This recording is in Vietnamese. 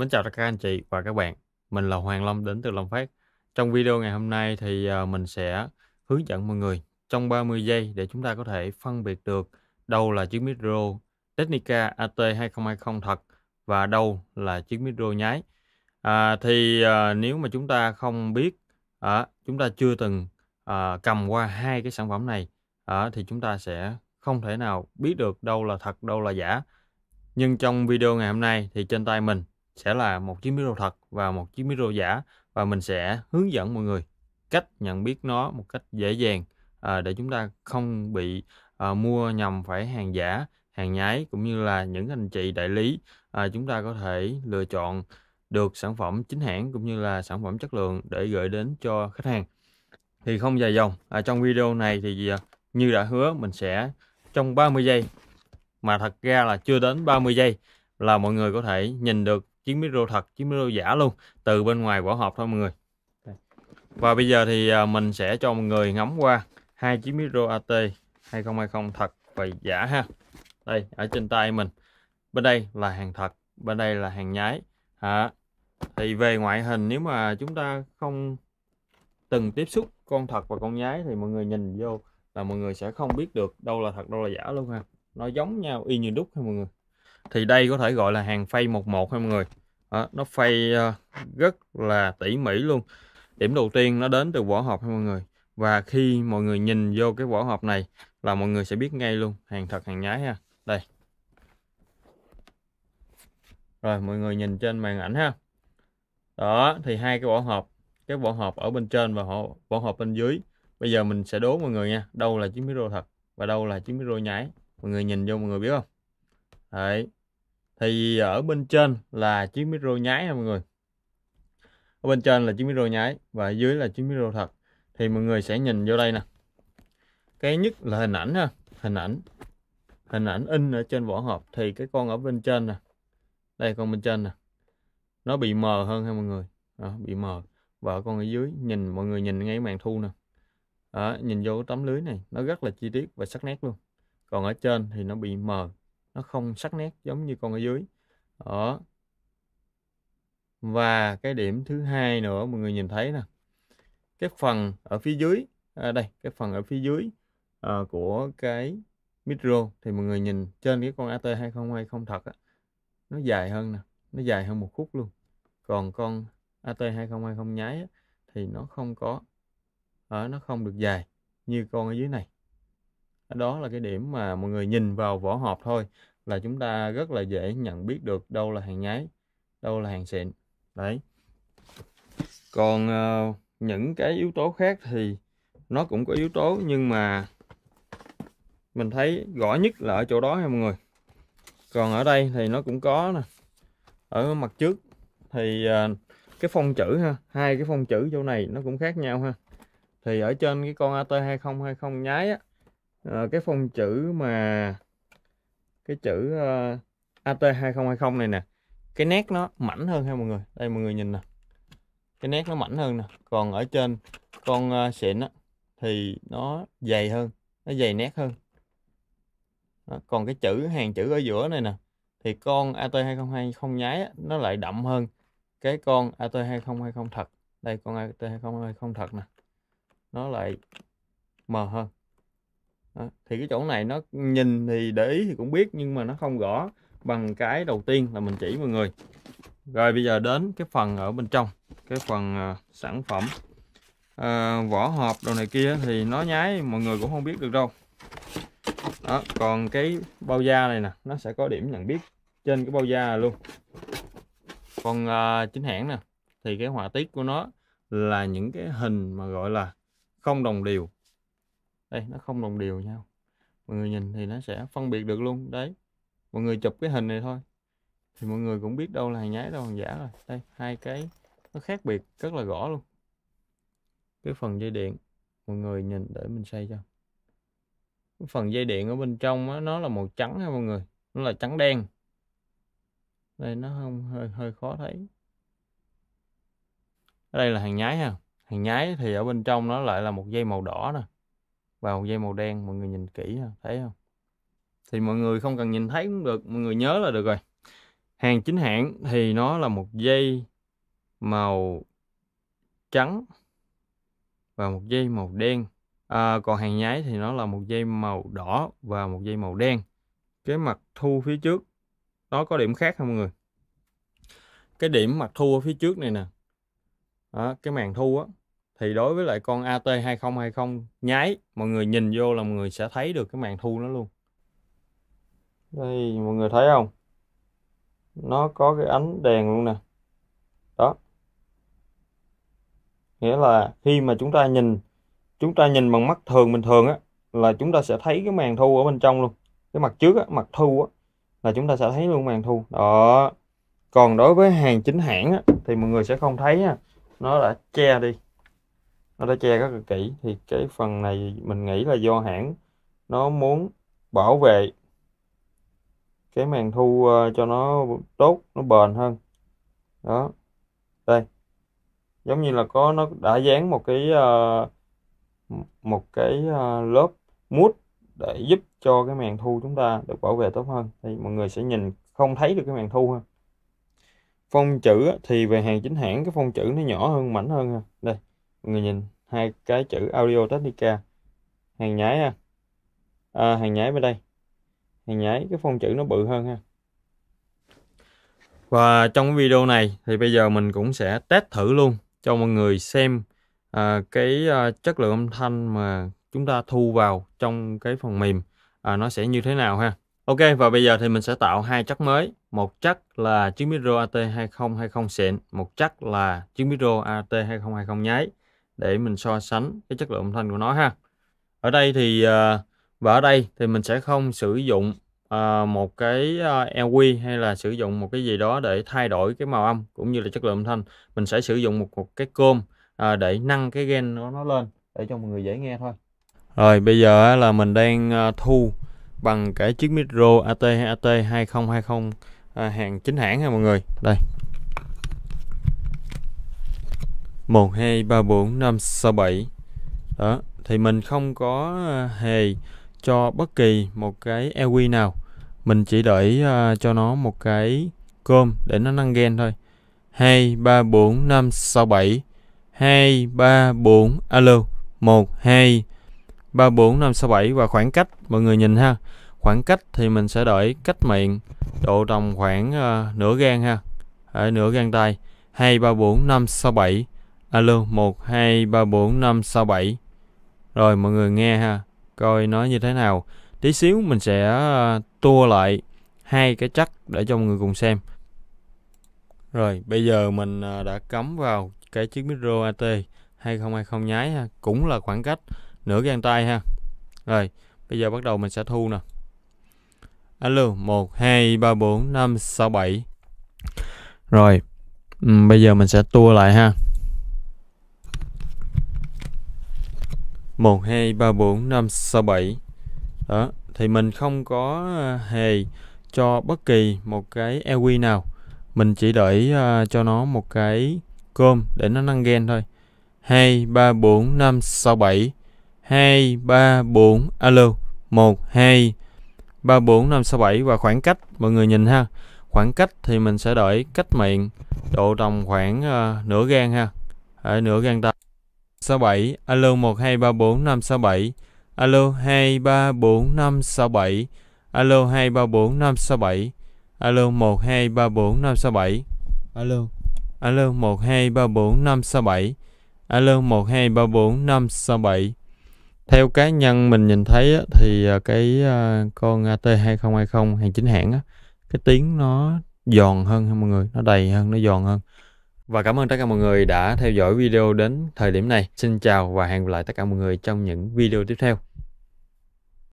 Mến chào tất cả anh chị và các bạn. Mình là Hoàng Long đến từ Long Phát. Trong video ngày hôm nay thì ờ, mình sẽ hướng dẫn mọi người trong 30 giây để chúng ta có thể phân biệt được đâu là chiếc micro Technica AT 2020 thật và đâu là chiếc micro nhái. À, thì à, nếu mà chúng ta không biết, à, chúng ta chưa từng à, cầm qua hai cái sản phẩm này à, thì chúng ta sẽ không thể nào biết được đâu là thật, đâu là giả. Nhưng trong video ngày hôm nay thì trên tay mình sẽ là một chiếc micro thật và một chiếc micro giả và mình sẽ hướng dẫn mọi người cách nhận biết nó một cách dễ dàng à, để chúng ta không bị à, mua nhầm phải hàng giả hàng nhái cũng như là những anh chị đại lý à, chúng ta có thể lựa chọn được sản phẩm chính hãng cũng như là sản phẩm chất lượng để gửi đến cho khách hàng thì không dài dòng à, trong video này thì à, như đã hứa mình sẽ trong 30 giây mà thật ra là chưa đến 30 giây là mọi người có thể nhìn được chiếc micro thật chiếc micro giả luôn từ bên ngoài vỏ hộp thôi mọi người và bây giờ thì à, mình sẽ cho mọi người ngắm qua hai chiếc micro AT 2020 thật và giả ha đây ở trên tay mình bên đây là hàng thật bên đây là hàng nhái à, thì về ngoại hình nếu mà chúng ta không từng tiếp xúc con thật và con nhái thì mọi người nhìn vô là mọi người sẽ không biết được đâu là thật đâu là giả luôn ha nó giống nhau y như đúc ha mọi người thì đây có thể gọi là hàng phay 11 mọi người đó, nó phay ờ, rất là tỉ mỉ luôn điểm đầu tiên nó đến từ vỏ hộp mọi người và khi mọi người nhìn vô cái vỏ hộp này là mọi người sẽ biết ngay luôn hàng thật hàng nhái ha đây rồi mọi người nhìn trên màn ảnh ha đó thì hai cái vỏ hộp cái vỏ hộp ở bên trên và vỏ, vỏ hộp bên dưới bây giờ mình sẽ đố mọi người nha đâu là chiếc micro thật và đâu là chiếc micro nhái mọi người nhìn vô mọi người biết không Đấy. Thì ở bên trên là chiếc micro nháy nha mọi người. Ở bên trên là chiếc micro nháy và dưới là chiếc micro thật. Thì mọi người sẽ nhìn vô đây nè. Cái nhất là hình ảnh ha, hình ảnh. Hình ảnh in ở trên vỏ hộp thì cái con ở bên trên nè. Đây con bên trên nè. Nó bị mờ hơn ha mọi người. Đó, bị mờ. Và con ở dưới nhìn mọi người nhìn ngay màn thu nè. Đó, nhìn vô tấm lưới này nó rất là chi tiết và sắc nét luôn còn ở trên thì nó bị mờ nó không sắc nét giống như con ở dưới đó và cái điểm thứ hai nữa mọi người nhìn thấy nè cái phần ở phía dưới à đây cái phần ở phía dưới à, của cái micro thì mọi người nhìn trên cái con AT2020 thật á, nó dài hơn nè nó dài hơn một khúc luôn còn con AT2020 nháy á, thì nó không có ở à, nó không được dài như con ở dưới này đó là cái điểm mà mọi người nhìn vào vỏ hộp thôi là chúng ta rất là dễ nhận biết được đâu là hàng nhái đâu là hàng xịn đấy còn uh, những cái yếu tố khác thì nó cũng có yếu tố nhưng mà mình thấy rõ nhất là ở chỗ đó nha mọi người còn ở đây thì nó cũng có nè ở mặt trước thì uh, cái phong chữ ha hai cái phong chữ chỗ này nó cũng khác nhau ha thì ở trên cái con AT2020 nhái á à, cái phong chữ mà cái chữ uh, ờ, AT2020 này nè cái nét nó mảnh hơn ha mọi người đây mọi người nhìn nè cái nét nó mảnh hơn nè còn ở trên con uh, xịn á thì nó dày hơn nó dày nét hơn đó. còn cái chữ hàng chữ ở giữa này nè thì con AT2020 không nháy á, nó lại đậm hơn cái con AT2020 thật đây con AT2020 thật nè nó lại mờ hơn thì cái chỗ này nó nhìn thì để ý thì cũng biết nhưng mà nó không rõ bằng cái đầu tiên là mình chỉ mọi người rồi bây giờ đến cái phần ở bên trong cái phần à, sản phẩm à, vỏ hộp đồ này kia thì nó nhái mọi người cũng không biết được đâu đó còn cái bao da này nè nó sẽ có điểm nhận biết trên cái bao da luôn còn à, chính hãng nè thì cái họa tiết của nó là những cái hình mà gọi là không đồng đều đây nó không đồng đều nhau mọi người nhìn thì nó sẽ phân biệt được luôn đấy mọi người chụp cái hình này thôi thì mọi người cũng biết đâu là hàng nhái đâu hàng giả rồi đây hai cái nó khác biệt rất là rõ luôn cái phần dây điện mọi người nhìn để mình xây cho cái phần dây điện ở bên trong đó, nó là màu trắng ha mọi người nó là trắng đen đây nó không hơi hơi khó thấy ở đây là hàng nhái ha hàng nhái thì ở bên trong nó lại là một dây màu đỏ nè vào dây màu đen mọi người nhìn kỹ thấy không thì mọi người không cần nhìn thấy cũng được mọi người nhớ là được rồi hàng chính hãng thì nó là một dây màu trắng và một dây màu đen à, còn hàng nhái thì nó là một dây màu đỏ và một dây màu đen cái mặt thu phía trước nó có điểm khác không mọi người cái điểm mặt thu ở phía trước này nè đó, cái màn thu á thì đối với lại con AT2020 nháy mọi người nhìn vô là mọi người sẽ thấy được cái màn thu nó luôn đây mọi người thấy không nó có cái ánh đèn luôn nè đó nghĩa là khi mà chúng ta nhìn chúng ta nhìn bằng mắt thường bình thường á là chúng ta sẽ thấy cái màn thu ở bên trong luôn cái mặt trước á mặt thu á là chúng ta sẽ thấy luôn màn thu đó còn đối với hàng chính hãng á, thì mọi người sẽ không thấy nha nó đã che đi nó đã che rất là kỹ thì cái phần này mình nghĩ là do hãng nó muốn bảo vệ cái màn thu ờ, cho nó tốt nó bền hơn đó đây giống như là có nó đã dán một cái ờ, một cái ờ, lớp mút để giúp cho cái màn thu chúng ta được bảo vệ tốt hơn thì mọi người sẽ nhìn không thấy được cái màn thu hơn phong chữ thì về hàng chính hãng cái phong chữ nó nhỏ hơn mảnh hơn đây người nhìn hai cái chữ Audio Technica hàng nhái ha à, hàng nhái bên đây hàng nhái cái phong chữ nó bự hơn ha và trong video này thì bây giờ mình cũng sẽ test thử luôn cho mọi người xem à, cái à, chất lượng âm thanh mà chúng ta thu vào trong cái phần mềm à, nó sẽ như thế nào ha Ok và bây giờ thì mình sẽ tạo hai chắc mới một chắc là chiếc micro AT2020 xịn một chắc là chiếc micro AT2020 nháy để mình so sánh cái chất lượng âm thanh của nó ha ở đây thì à, và ở đây thì mình sẽ không sử dụng à, một cái EQ à, hay là sử dụng một cái gì đó để thay đổi cái màu âm cũng như là chất lượng âm thanh mình sẽ sử dụng một, một cái cơm để nâng cái gain của nó lên để cho mọi người dễ nghe thôi rồi bây giờ là mình đang thu bằng cái chiếc micro AT AT 2020 hàng chính hãng ha mọi người đây 1, 2, 3, 4, 5, 6, 7 đó thì mình không có ờ, hề cho bất kỳ một cái EQ nào mình chỉ đợi uh, ờ, cho nó một cái cơm để nó nâng gen thôi 2, 3, 4, 5, 6, 7 2, 3, 4, alo 1, 2, 3, 4, 5, 6, 7 và khoảng cách mọi người nhìn ha khoảng cách thì mình sẽ đợi cách miệng độ tầm khoảng uh, nửa gan ha ở nửa gan tay 2, 3, 4, 5, 6, 7 Alo, 1, 2, 3, 4, 5, 6, 7. Rồi mọi người nghe ha, coi nó như thế nào. Tí xíu mình sẽ ờ, tua lại hai cái chắc để cho mọi người cùng xem. Rồi, bây giờ mình ờ, đã cắm vào cái chiếc micro AT 2020 nháy ha, cũng là khoảng cách nửa gang tay ha. Rồi, bây giờ bắt đầu mình sẽ thu nè. Alo, 1, 2, 3, 4, 5, 6, 7. Rồi, ừ, bây giờ mình sẽ tua lại ha. 1, 2, 3, 4, 5, 6, 7 đó thì mình không có ờ, hề cho bất kỳ một cái EQ nào mình chỉ đợi uh, ờ, cho nó một cái cơm để nó nâng gen thôi 2, 3, 4, 5, 6, 7 2, 3, 4, alo 1, 2, 3, 4, 5, 6, 7 và khoảng cách mọi người nhìn ha khoảng cách thì mình sẽ đợi cách miệng độ tầm khoảng uh, nửa gan ha Đấy, nửa gan ta. 567, alo 1234567, alo 23457, alo 23457, alo 1234567, alo alo 1234567, alo 1234567. Theo cá nhân mình nhìn thấy thì à, cái à, con at 2020 hàng chính hãng cái tiếng nó giòn hơn mọi người, nó đầy hơn, nó giòn hơn. Và cảm ơn tất cả mọi người đã theo dõi video đến thời điểm này. Xin chào và hẹn gặp lại tất cả mọi người trong những video tiếp theo.